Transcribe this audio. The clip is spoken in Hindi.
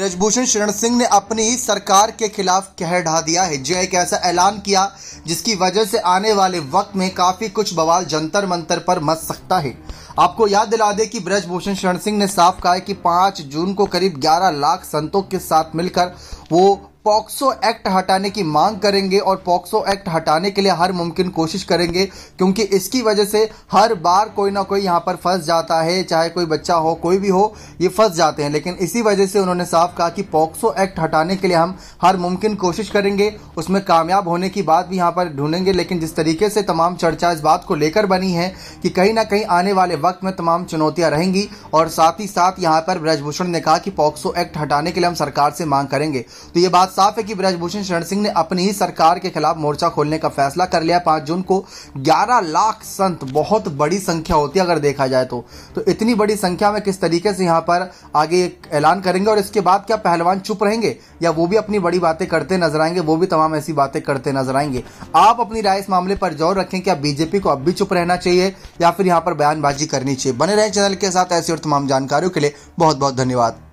ब्रजभूषण शरण सिंह ने अपनी सरकार के खिलाफ कहर ढा दिया है जो एक ऐसा ऐलान किया जिसकी वजह से आने वाले वक्त में काफी कुछ बवाल जंतर मंतर पर मच सकता है आपको याद दिला दे कि ब्रजभूषण शरण सिंह ने साफ कहा है कि 5 जून को करीब 11 लाख संतों के साथ मिलकर वो पॉक्सो एक्ट हटाने की मांग करेंगे और पॉक्सो एक्ट हटाने के लिए हर मुमकिन कोशिश करेंगे क्योंकि इसकी वजह से हर बार कोई ना कोई यहां पर फंस जाता है चाहे कोई बच्चा हो कोई भी हो ये फंस जाते हैं लेकिन इसी वजह से उन्होंने साफ कहा कि पॉक्सो एक्ट हटाने के लिए हम हर मुमकिन कोशिश करेंगे उसमें कामयाब होने की बात भी यहाँ पर ढूंढेंगे लेकिन जिस तरीके से तमाम चर्चा इस बात को लेकर बनी है कि कहीं ना कहीं आने वाले वक्त में तमाम चुनौतियां रहेंगी और साथ ही साथ यहाँ पर ब्रजभूषण ने कहा कि पॉक्सो एक्ट हटाने के लिए हम सरकार से मांग करेंगे तो ये बात साफ है कि ब्रजभूषण शरण सिंह ने अपनी ही सरकार के खिलाफ मोर्चा खोलने का फैसला कर लिया पांच जून को ग्यारह लाख संत बहुत बड़ी संख्या होती है अगर देखा जाए तो, तो इतनी बड़ी संख्या में किस तरीके से यहाँ पर आगे ऐलान करेंगे और इसके बाद क्या पहलवान चुप रहेंगे या वो भी अपनी बड़ी बातें करते नजर आएंगे वो भी तमाम ऐसी बातें करते नजर आएंगे आप अपनी राय इस मामले पर जोर रखें क्या बीजेपी को अब भी चुप रहना चाहिए या फिर यहाँ पर बयानबाजी करनी चाहिए बने रहे चैनल के साथ ऐसी और तमाम जानकारियों के लिए बहुत बहुत धन्यवाद